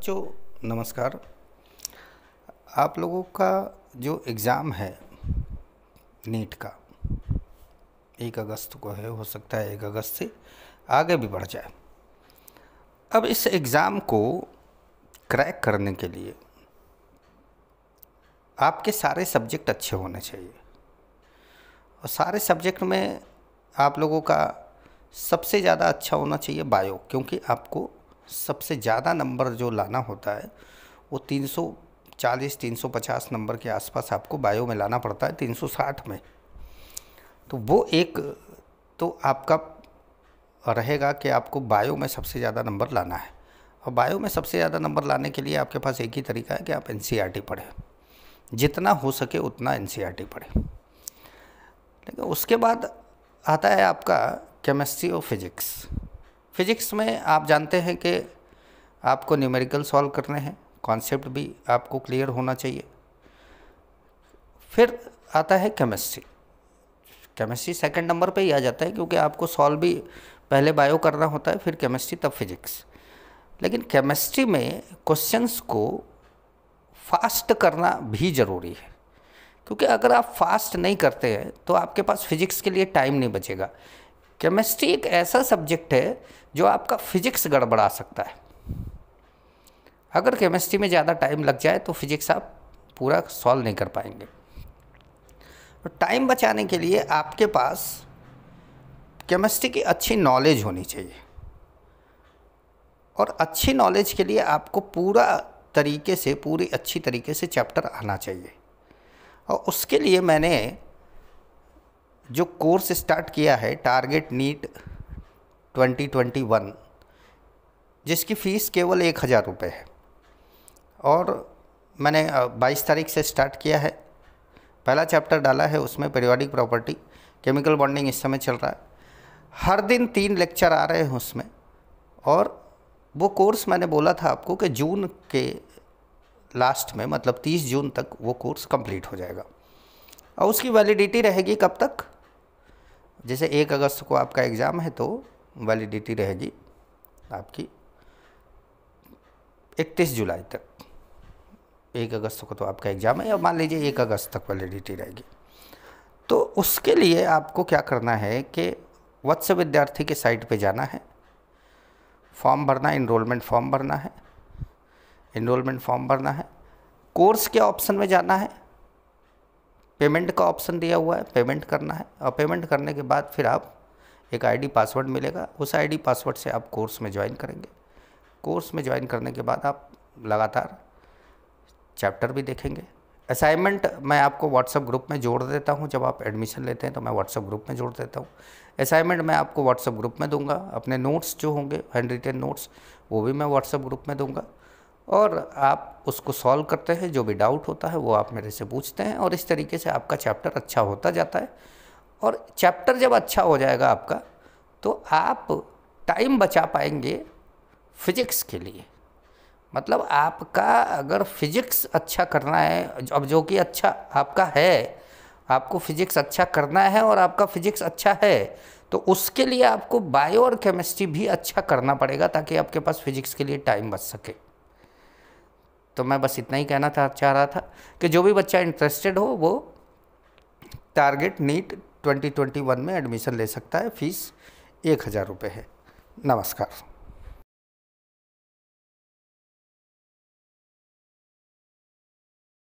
बच्चों नमस्कार आप लोगों का जो एग्ज़ाम है नीट का एक अगस्त को है हो सकता है एक अगस्त से आगे भी बढ़ जाए अब इस एग्ज़ाम को क्रैक करने के लिए आपके सारे सब्जेक्ट अच्छे होने चाहिए और सारे सब्जेक्ट में आप लोगों का सबसे ज़्यादा अच्छा होना चाहिए बायो क्योंकि आपको सबसे ज़्यादा नंबर जो लाना होता है वो 340 350 नंबर के आसपास आपको बायो में लाना पड़ता है 360 में तो वो एक तो आपका रहेगा कि आपको बायो में सबसे ज़्यादा नंबर लाना है और बायो में सबसे ज़्यादा नंबर लाने के लिए आपके पास एक ही तरीका है कि आप एन e पढ़ें जितना हो सके उतना एन e पढ़ें लेकिन उसके बाद आता है आपका केमिस्ट्री और फिजिक्स फिज़िक्स में आप जानते हैं कि आपको न्यूमेरिकल सॉल्व करने हैं कॉन्सेप्ट भी आपको क्लियर होना चाहिए फिर आता है केमिस्ट्री केमिस्ट्री सेकंड नंबर पे ही आ जाता है क्योंकि आपको सॉल्व भी पहले बायो करना होता है फिर केमिस्ट्री तब फिजिक्स लेकिन केमिस्ट्री में क्वेश्चंस को फास्ट करना भी ज़रूरी है क्योंकि अगर आप फास्ट नहीं करते हैं तो आपके पास फिजिक्स के लिए टाइम नहीं बचेगा केमिस्ट्री एक ऐसा सब्जेक्ट है जो आपका फिजिक्स गड़बड़ा सकता है अगर केमिस्ट्री में ज़्यादा टाइम लग जाए तो फिजिक्स आप पूरा सॉल्व नहीं कर पाएंगे तो टाइम बचाने के लिए आपके पास केमिस्ट्री की अच्छी नॉलेज होनी चाहिए और अच्छी नॉलेज के लिए आपको पूरा तरीके से पूरी अच्छी तरीके से चैप्टर आना चाहिए और उसके लिए मैंने जो कोर्स स्टार्ट किया है टारगेट नीट 2021 जिसकी फ़ीस केवल एक हज़ार रुपये है और मैंने 22 तारीख से स्टार्ट किया है पहला चैप्टर डाला है उसमें पारिवारिक प्रॉपर्टी केमिकल बॉन्डिंग इस समय चल रहा है हर दिन तीन लेक्चर आ रहे हैं उसमें और वो कोर्स मैंने बोला था आपको कि जून के लास्ट में मतलब 30 जून तक वो कोर्स कंप्लीट हो जाएगा और उसकी वैलिडिटी रहेगी कब तक जैसे एक अगस्त को आपका एग्ज़ाम है तो वैलिडिटी रहेगी आपकी इकतीस जुलाई तक एक अगस्त को तो आपका एग्ज़ाम है या मान लीजिए एक अगस्त तक वैलिडिटी रहेगी तो उसके लिए आपको क्या करना है कि वत्स विद्यार्थी के साइट पे जाना है फॉर्म भरना इनरोलमेंट फॉर्म भरना है इनरोलमेंट फॉर्म भरना है कोर्स के ऑप्शन में जाना है पेमेंट का ऑप्शन दिया हुआ है पेमेंट करना है और पेमेंट करने के बाद फिर आप एक आईडी पासवर्ड मिलेगा उस आईडी पासवर्ड से आप कोर्स में ज्वाइन करेंगे कोर्स में ज्वाइन करने के बाद आप लगातार चैप्टर भी देखेंगे असाइनमेंट मैं आपको व्हाट्सअप ग्रुप में जोड़ देता हूँ जब आप एडमिशन लेते हैं तो मैं व्हाट्सअप ग्रुप में जोड़ देता हूँ असाइनमेंट मैं आपको व्हाट्सअप ग्रुप में दूंगा अपने नोट्स जो होंगे हैंड रिटेन नोट्स वो भी मैं व्हाट्सअप ग्रुप में दूंगा और आप उसको सॉल्व करते हैं जो भी डाउट होता है वो आप मेरे से पूछते हैं और इस तरीके से आपका चैप्टर अच्छा होता जाता है और चैप्टर जब अच्छा हो जाएगा आपका तो आप टाइम बचा पाएंगे फिजिक्स के लिए मतलब आपका अगर फिजिक्स अच्छा करना है अब जो कि अच्छा आपका है आपको फिजिक्स अच्छा करना है और आपका फिजिक्स अच्छा है तो उसके लिए आपको बायो और केमिस्ट्री भी अच्छा करना पड़ेगा ताकि आपके पास फिजिक्स के लिए टाइम बच सके तो मैं बस इतना ही कहना था चाह रहा था कि जो भी बच्चा इंटरेस्टेड हो वो टारगेट नीट 2021 में एडमिशन ले सकता है फीस एक हज़ार रुपये है नमस्कार